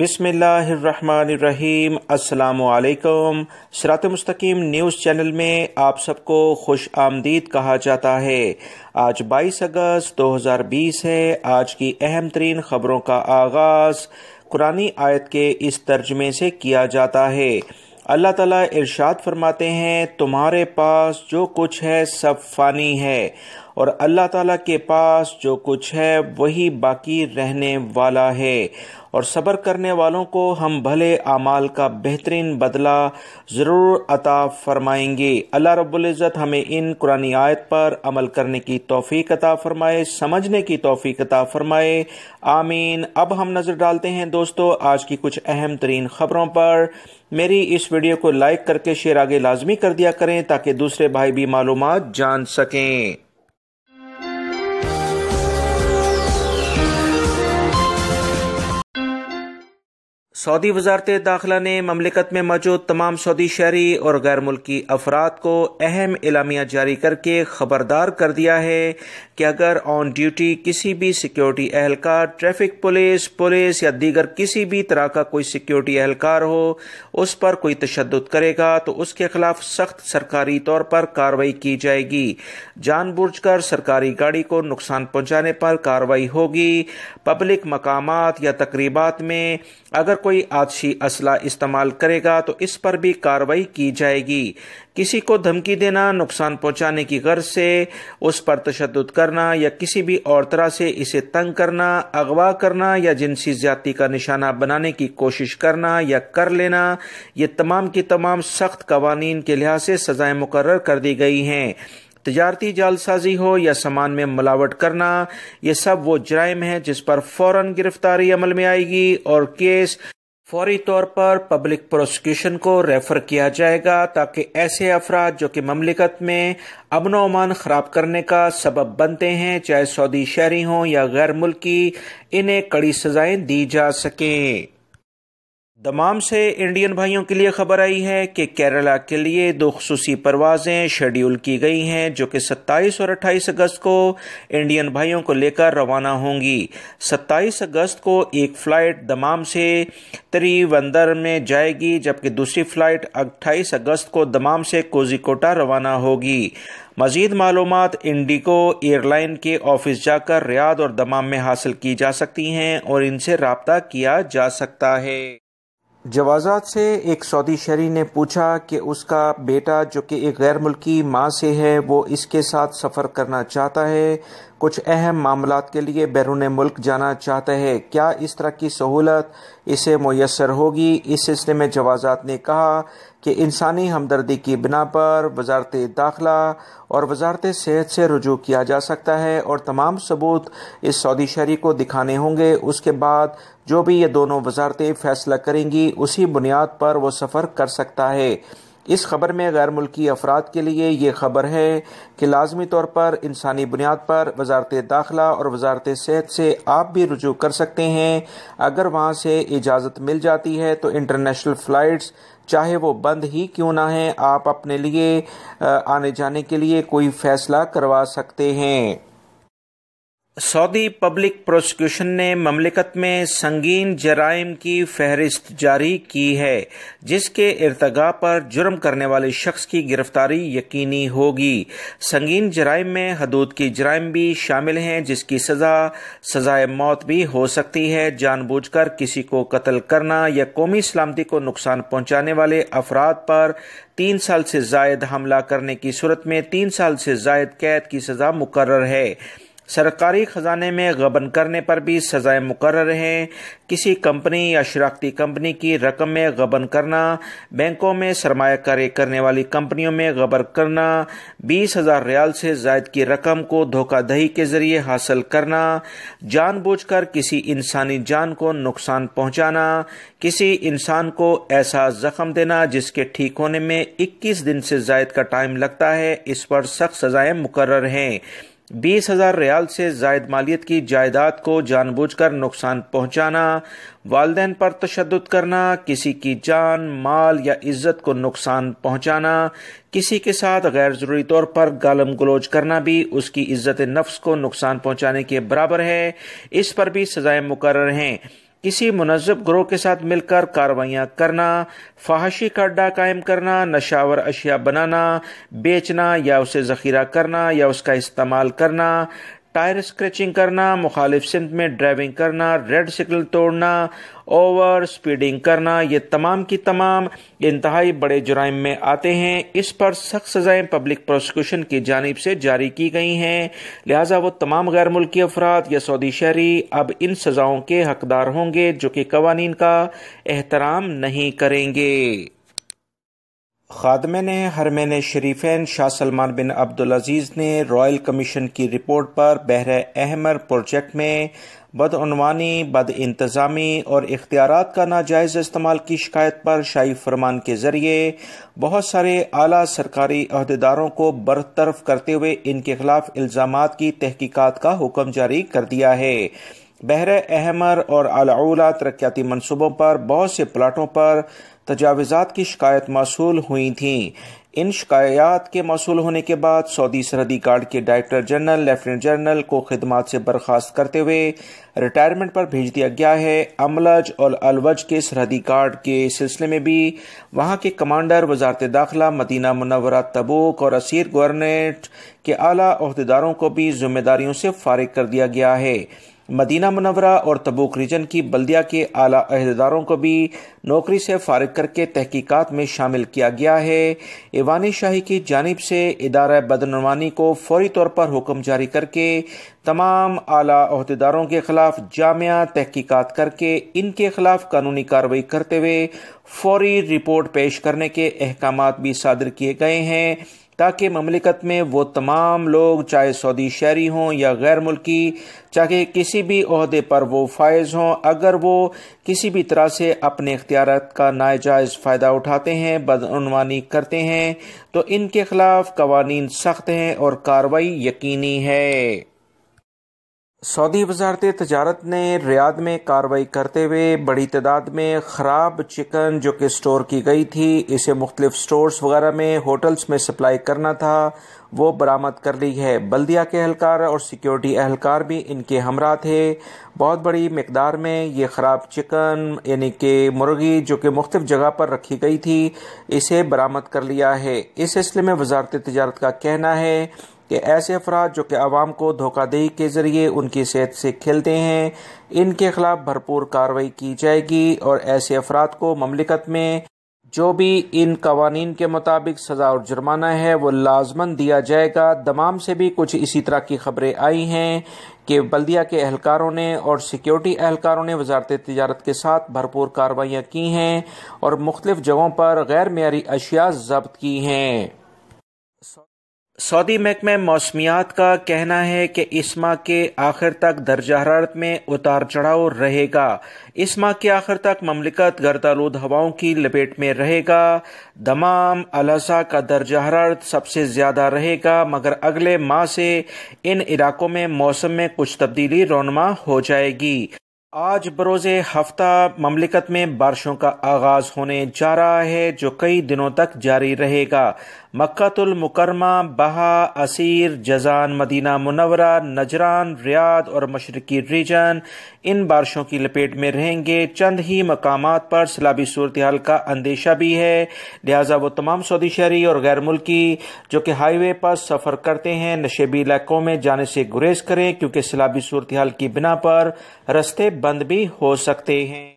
बिसमीम् अल्लाम शरात मुस्तकीम news channel में आप सबको खुश आमदीद कहा जाता है आज 22 अगस्त 2020 है आज की अहम तरीन खबरों का आगाज़ कुरानी आयत के इस तर्जमे से किया जाता है अल्लाह ताला इरशाद फरमाते हैं तुम्हारे पास जो कुछ है सब फ़ानी है और अल्लाह ताला के पास जो कुछ है वही बाकी रहने वाला है और सब्र करने वालों को हम भले आमाल का बेहतरीन बदला ज़रूर अता फरमाएंगे अल्लाह रबुल्जत हमें इन कुरानी आयत पर अमल करने की तोफ़ी अता फरमाए समझने की तोफ़ी अता फरमाए आमीन अब हम नज़र डालते हैं दोस्तों आज की कुछ अहम तरीन खबरों पर मेरी इस वीडियो को लाइक करके शेयर आगे लाजमी कर दिया करें ताकि दूसरे भाई भी मालूम जान सकें सऊदी वजारत दाखिला ने ममलिकत में मौजूद तमाम सऊदी शहरी और गैर मुल्की अफराद को अहम इलामिया जारी करके खबरदार कर दिया है कि अगर ऑन ड्यूटी किसी भी सिक्योरिटी एहलकार ट्रैफिक पुलिस पुलिस या दीगर किसी भी तरह का कोई सिक्योरिटी एहलकार हो उस पर कोई तशद करेगा तो उसके खिलाफ सख्त सरकारी तौर पर कार्रवाई की जाएगी जानबूझ कर सरकारी गाड़ी को नुकसान पहुंचाने पर कार्रवाई होगी पब्लिक मकाम या तकरीबा में अगर कोई कोई आदसी असला इस्तेमाल करेगा तो इस पर भी कार्रवाई की जाएगी किसी को धमकी देना नुकसान पहुंचाने की गर्ज से उस पर तशद करना या किसी भी और तरह से इसे तंग करना अगवा करना या जिनसी ज्यादा का निशाना बनाने की कोशिश करना या कर लेना ये तमाम की तमाम सख्त कवानीन के लिहाज से सजाएं मुकर कर दी गई हैं तजारती जालसाजी हो या सामान में मिलावट करना ये सब वो जराइम है जिस पर फौरन गिरफ्तारी अमल में आएगी और केस फौरी तौर पर पब्लिक प्रोसिक्यूशन को रेफर किया जाएगा ताकि ऐसे अफराद जो कि ममलिकत में अमन अमान ख़राब करने का सबब बनते हैं चाहे सऊदी शहरी हों या गैर मुल्की इन्हें कड़ी सज़ाएं दी जा सकें दमाम से इंडियन भाइयों के लिए खबर आई है कि केरला के लिए दो खसूसी परवाज़ें शेड्यूल की गई हैं जो कि 27 और 28 अगस्त को इंडियन भाइयों को लेकर रवाना होंगी 27 अगस्त को एक फ़्लाइट दमाम से त्रिवंदर में जाएगी जबकि दूसरी फ़्लाइट 28 अगस्त को दमाम से कोजिकोटा रवाना होगी मजीद मालूम इंडिगो एयरलाइन के ऑफिस जाकर रियाद और दमाम में हासिल की जा सकती हैं और इनसे रबता किया जा सकता है जवाजात से एक सऊदी शहरी ने पूछा कि उसका बेटा जो कि एक गैर मुल्की माँ से है वो इसके साथ सफ़र करना चाहता है कुछ अहम मामला के लिए बैरून मुल्क जाना चाहता है क्या इस तरह की सहूलत इसे मैसर होगी इस सिलसिले में जवाजात ने कहा कि इंसानी हमदर्दी की बिना पर वजारत दाखिला और वजारत सेहत से रजू किया जा सकता है और तमाम सबूत इस सऊदी शहरी को दिखाने होंगे उसके बाद जो भी ये दोनों वजारतें फैसला करेंगी उसी बुनियाद पर वो सफ़र कर सकता है इस खबर में गैर मुल्की अफराद के लिए ये खबर है कि लाजमी तौर पर इंसानी बुनियाद पर वजारत दाखिला और वजारत सेहत से आप भी रजू कर सकते हैं अगर वहाँ से इजाज़त मिल जाती है तो इंटरनेशनल फ़्लाइट्स चाहे वो बंद ही क्यों ना है आप अपने लिए आने जाने के लिए कोई फैसला करवा सकते हैं सऊदी पब्लिक प्रोसिक्यूशन ने ममलिकत में संगीन जराइम की फहरिस्त जारी की है जिसके इरतगा पर जुर्म करने वाले शख्स की गिरफ्तारी यकीनी होगी संगीन जराइम में हदूद की जराइम भी शामिल हैं जिसकी सज़ा सज़ाए मौत भी हो सकती है जानबूझकर किसी को कत्ल करना या कौमी सलामती को नुकसान पहुंचाने वाले अफराद पर तीन साल से जायद हमला करने की सूरत में तीन साल से जायद कैद की सज़ा मुकर है सरकारी खजाने में गबन करने पर भी सजाएं मुकर हैं किसी कंपनी या शराखती कंपनी की रकम में गबन करना बैंकों में सरमाकारी करने वाली कंपनियों में गबर करना बीस हजार रियाल से जायद की रकम को धोखाधही के जरिए हासिल करना जानबूझकर किसी इंसानी जान को नुकसान पहुंचाना किसी इंसान को ऐसा जख्म देना जिसके ठीक होने में इक्कीस दिन से जायद का टाइम लगता है इस पर सख्त सजाएं मुकर हैं बीस हजार रियाल से जायद मालियत की जायदाद को जानबूझकर नुकसान पहुंचाना वालदे पर तशद करना किसी की जान माल या इज्जत को नुकसान पहुंचाना किसी के साथ गैर ज़रूरी तौर पर गालम गलोज करना भी उसकी इज्जत नफ्स को नुकसान पहुंचाने के बराबर है इस पर भी सजाएं मुकर हैं किसी मुनजब ग्रोह के साथ मिलकर कार्रवाइयाँ करना फाहशी का अड्डा कायम करना नशावर अशिया बनाना बेचना या उसे ज़खीरा करना या उसका इस्तेमाल करना टायर स्क्रैचिंग करना मुखालिफ सिंध में ड्राइविंग करना रेड सिग्नल तोड़ना ओवर स्पीडिंग करना ये तमाम की तमाम इंतहाई बड़े जुराइम में आते हैं इस पर सख्त सज़ाएं पब्लिक प्रोसिक्यूशन की जानब से जारी की गई हैं लिहाजा वो तमाम गैर मुल्की अफराद या सऊदी शहरी अब इन सज़ाओं के हकदार होंगे जो कि कवानीन का एहतराम नहीं करेंगे खादमे ने हरमेन शरीफेन शाह सलमान बिन अब्दुलज़ीज़ ने रॉयल कमीशन की रिपोर्ट पर बहर अहमर प्रोजेक्ट में बदअनवानी बद इंतज़ामी और इख्तियार का नाजायज़ इस्तेमाल की शिकायत पर शाही फरमान के ज़रिए बहुत सारे अला सरकारी अहदेदारों को बरतरफ करते हुए इनके खिलाफ इल्ज़ाम की तहकीकत का हुक्म जारी कर दिया है बहर अहमर और अलाउला तरक्याती मनसूबों पर बहुत से प्लाटों पर तजावज़ात की शिकायत मौसू हुई थी इन शिकायात के मौसू होने के बाद सऊदी सरहदी गार्ड के डायरेक्टर जनरल लेफ्टिनेंट जनरल को खदमात से बर्खास्त करते हुए रिटायरमेंट पर भेज दिया गया है अमलज और अलवज के सरहदी गार्ड के सिलसिले में भी वहां के कमांडर वजारत दाखिला मदीना मुनवरा तबूक और असीर गवर्नेट के आलादेदारों अहदेदारों को भी जिम्मेदारियों से फारिग कर दिया गया है मदीना मनवरा और तबूक रीजन की बल्दिया के आला अहदेदारों को भी नौकरी से फारग करके तहकीकात में शामिल किया गया है ईवानी शाही की जानब से इदारा बदनवानी को फौरी तौर पर हुक्म जारी करके तमाम आला अहदेदारों के खिलाफ जामिया तहकीकत करके इनके खिलाफ कानूनी कार्रवाई करते हुए फौरी रिपोर्ट पेश करने के अहकाम भी सादर किए गए हैं ताकि ममलिकत में वो तमाम लोग चाहे सऊदी शहरी हों या गैर मुल्की चाहे किसी भी अहदे पर वो फायज हों अगर वो किसी भी तरह से अपने इख्तियार का नाजायज़ फ़ायदा उठाते हैं बदनवानी करते हैं तो इनके खिलाफ कवानीन सख्त हैं और कार्रवाई यकीनी है सऊदी वजारत तजारत ने रियाद में कार्रवाई करते हुए बड़ी तादाद में ख़राब चिकन जो कि स्टोर की गई थी इसे मुख्तलिफ स्टोर्स वगैरह में होटल्स में सप्लाई करना था वो बरामद कर ली है बल्दिया के अहलकार और सिक्योरिटी अहलकार भी इनके हमरा थे बहुत बड़ी मकदार में ये ख़राब चिकन यानी कि मुर्गी जो कि मुख्तफ जगह पर रखी गई थी इसे बरामद कर लिया है इस सिलसिले में वजारत तजारत का कहना है कि ऐसे अफराद जो कि आवाम को धोखादेही के ज़रिए उनकी सेहत से खेलते हैं इनके खिलाफ भरपूर कार्रवाई की जाएगी और ऐसे अफराद को ममलिकत में जो भी इन कवानीन के मुताबिक सज़ा और जुर्माना है वो लाजमन दिया जाएगा दमाम से भी कुछ इसी तरह की खबरें आई हैं कि बल्दिया के एहलकारों ने और सिक्योरिटी एहलकारों ने वजारत तजारत के साथ भरपूर कार्रवाइयाँ की हैं और मुख्तफ जगहों पर गैर मीरी अशिया जब्त की हैं सऊदी महकमे मौसमियात का कहना है कि इस माह के आखिर तक दर्जा हरारत में उतार चढ़ाव रहेगा इस माह के आखिर तक ममलिकत गर्दालूद हवाओं की लपेट में रहेगा दमाम अलसा का दर्जा हरारत सबसे ज़्यादा रहेगा मगर अगले माह से इन इलाकों में मौसम में कुछ तब्दीली रोनमा हो जाएगी आज बरोज़ हफ्ता ममलिकत में बारिशों का आगाज़ होने जा रहा है जो कई दिनों तक जारी रहेगा मक्तुलमकरमा बहा असीर जजान मदीना मुनवरा नजरान रियाद और मशरकी रीजन इन बारिशों की लपेट में रहेंगे चंद ही मकाम पर सलाबी सूरत हाल का अंदेशा भी है लिहाजा वो तमाम सऊदी शहरी और गैर मुल्की जो कि हाईवे पर सफ़र करते हैं नशेबी इलाकों में जाने से गुरेज करें क्योंकि सलाबी सूरत हाल की बिना पर रस्ते बंद भी हो सकते हैं